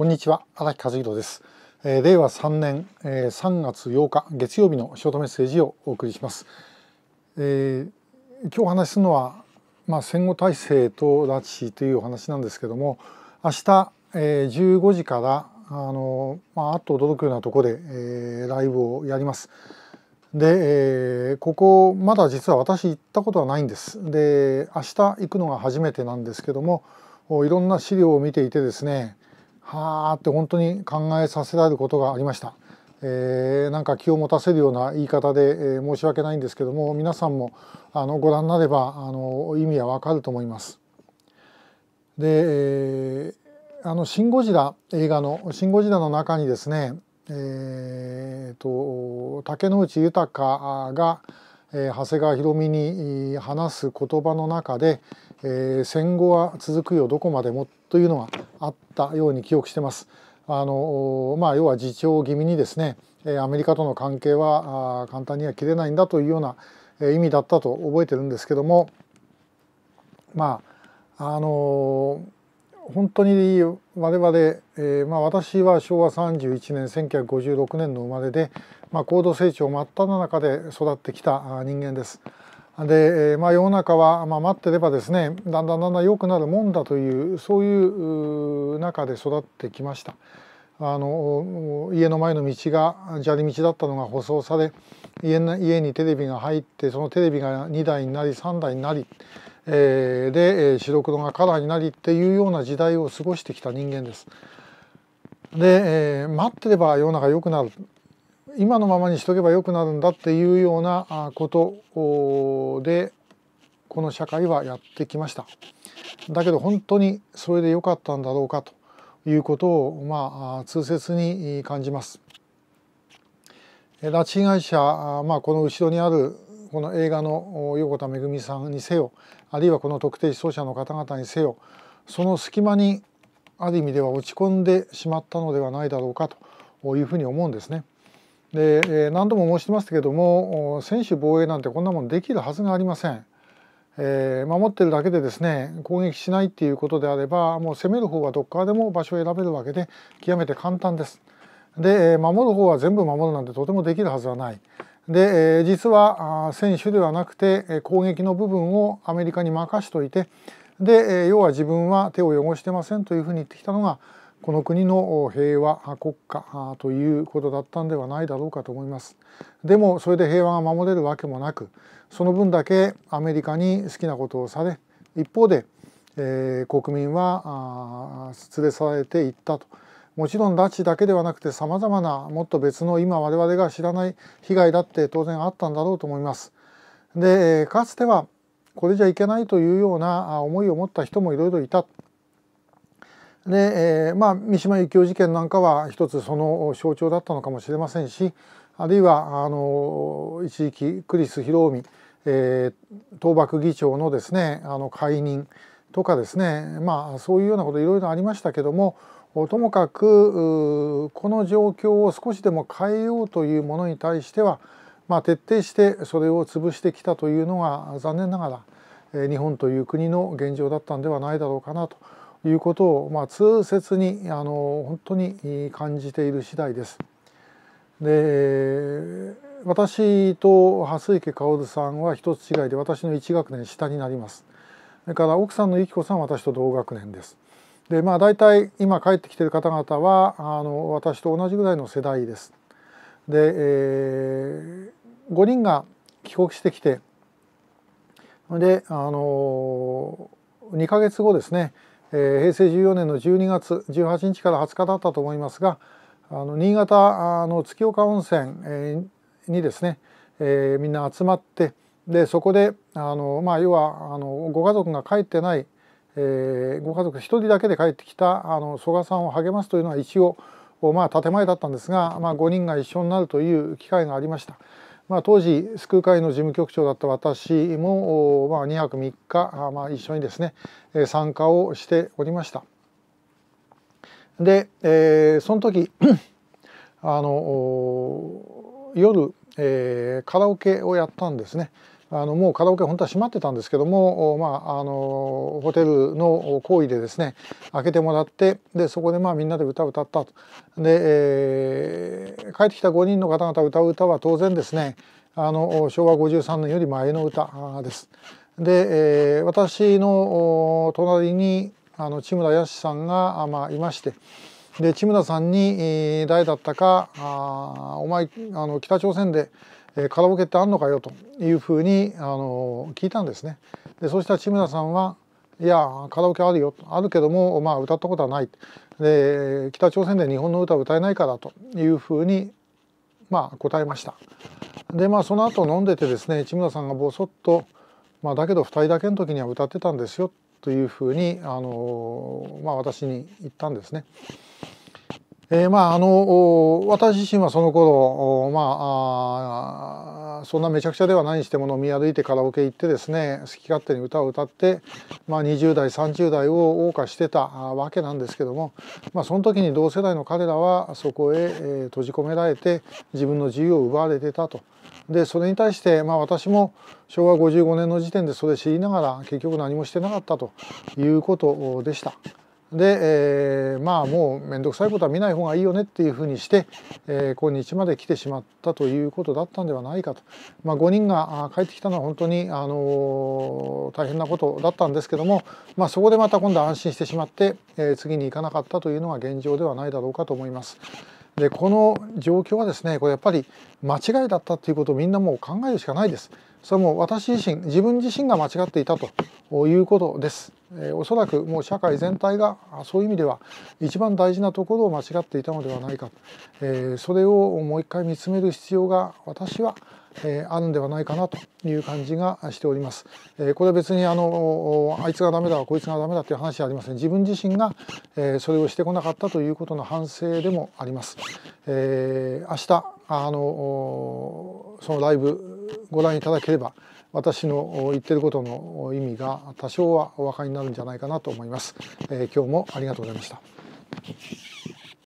こんにちは荒木和弘です、えー、令和3年、えー、3月8日月曜日のショートメッセージをお送りします、えー、今日お話しするのはまあ、戦後体制と拉致というお話なんですけども明日、えー、15時からあのまあ、あっと驚くようなところで、えー、ライブをやります。で、えー、ここまだ実は私行ったことはないんですで明日行くのが初めてなんですけどもいろんな資料を見ていてですね、はあって本当に考えさせられることがありました。えー、なんか気を持たせるような言い方で、えー、申し訳ないんですけども皆さんもあのご覧になればあの意味はわかると思います。で、えー、あの「シン・ゴジラ」映画の「シン・ゴジラ」の中にですね、えーと、竹之内豊が、えー、長谷川博美に話す言葉の中で、えー、戦後は続くよどこまでもというのはあったように記憶してます。あのまあ、要は自重気味にですねアメリカとの関係は簡単には切れないんだというような意味だったと覚えてるんですけどもまああの本当に我々、えー、まあ、私は昭和31年1956年の生まれで、まあ、高度成長真っ只中で育ってきた人間です。で、えまあ、世の中は、まあ、待ってればですねだんだんだんだん良くなるもんだというそういう中で育ってきました。あの家の前の道が砂利道だったのが舗装され家にテレビが入ってそのテレビが2台になり3台になりえー、で白黒がカラーになりっていうような時代を過ごしてきた人間です。で、えー、待ってれば世の中良くなる今のままにしとけば良くなるんだっていうようなことでこの社会はやってきました。だけど本当にそれで良かったんだろうかということをまあ痛切に感じます。拉致被害者、まあ、この後ろにあるこの映画の横田めぐみさんにせよあるいはこの特定思想者の方々にせよその隙間にある意味では落ち込んでしまったのではないだろうかというふうに思うんですね。で何度も申してますけども専守防衛なんてこんなもんできるはずがありません。え守ってるだけでですね攻撃しないっていうことであればもう攻める方はどっからでも場所を選べるわけで極めて簡単です。で守る方は全部守るなんてとてもできるはずはない。で、実は選手ではなくて攻撃の部分をアメリカに任しといてで、え要は自分は手を汚してませんというふうに言ってきたのがこの国の平和国家ということだったんではないだろうかと思います。でもそれで平和が守れるわけもなくその分だけアメリカに好きなことをされ一方で、え国民は連れ去られていったと。もちろん拉致だけではなくてさまざまなもっと別の今我々が知らない被害だって当然あったんだろうと思います。でかつてはこれじゃいけないというような思いを持った人もいろいろいた。で、えー、まあ三島由紀夫事件なんかは一つその象徴だったのかもしれませんしあるいはあの一時期クリス・博臣、え倒幕議長のですねあの解任とかですねまあそういうようなこといろいろありましたけどもともかくこの状況を少しでも変えようというものに対しては、まあ、徹底してそれを潰してきたというのが残念ながら日本という国の現状だったんではないだろうかなということを、まあ、痛切にあの本当に感じている次第です。で私と蓮池薫さんは一つ違いで私の1学年下になります。それから奥さんの由紀子さんは私と同学年です。でまあ大体今帰ってきてる方々はあの私と同じぐらいの世代です。で、えー、5人が帰国してきてであの2か月後ですね、えー、平成14年の12月18日から20日だったと思いますがあの新潟の月岡温泉、えにですね、えー、みんな集まってでそこであの、まあ、要はあのご家族が帰ってないえー、ご家族1人だけで帰ってきたあの曽我さんを励ますというのは一応、まあ、建前だったんですが、まあ、5人が一緒になるという機会がありました。まあ、当時救う会の事務局長だった私も、まあ、2泊3日、まあ、一緒にですね参加をしておりました。で、えー、その時あの夜、えー、カラオケをやったんですね。あのもうカラオケ本当は閉まってたんですけども、まあ、あのホテルの行為でですね開けてもらってでそこでまあみんなで歌を歌ったとで、えー、帰ってきた5人の方々歌う歌は当然ですねあの昭和53年より前の歌です。で、えー、私の隣にあの千村康さんが、まあ、いまして。で千村さんに、誰だったかあお前あの北朝鮮でカラオケってあんのかよというふうに、あの聞いたんですね。でそうした千村さんはいやカラオケあるよあるけども、まあ、歌ったことはないで北朝鮮で日本の歌歌えないからというふうに、まあ、答えましたでまあその後飲んでてですね千村さんがぼそっと、まあ、だけど2人だけの時には歌ってたんですよというふうに、あのまあ、私に言ったんですね。えー、まああの私自身はその頃まあそんなめちゃくちゃではないにしても飲み歩いてカラオケ行ってですね好き勝手に歌を歌って、まあ、20代30代を謳歌してたわけなんですけども、まあ、その時に同世代の彼らはそこへ、閉じ込められて自分の自由を奪われてたと。でそれに対して、まあ、私も昭和55年の時点でそれ知りながら結局何もしてなかったということでした。で、えー、まあもう面倒くさいことは見ない方がいいよねっていうふうにして、えー、今日まで来てしまったということだったんではないかと、まあ、5人が帰ってきたのは本当に、あのー、大変なことだったんですけども、まあ、そこでまた今度安心してしまって、えー、次に行かなかったというのが現状ではないだろうかと思います。でこの状況はですねこれやっぱり間違いだったっていうことをみんなもう考えるしかないです。それも私自身自分自身が間違っていたということです。えー、おそらくもう社会全体がそういう意味では一番大事なところを間違っていたのではないか、えー、それをもう一回見つめる必要が私は、えー、あるんではないかなという感じがしております。えこれは別にあのあいつがダメだこいつがダメだという話はありません、自分自身が、えそれをしてこなかったということの反省でもあります。え明日あのそのライブご覧いただければ私の言ってることの意味が多少はお分かりになるんじゃないかなと思います。えー、今日もありがとうございました。